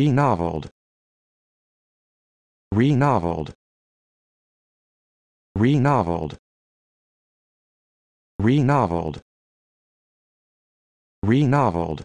Renoveled. Renoveled. Renoveled. Renoveled. Renoveled.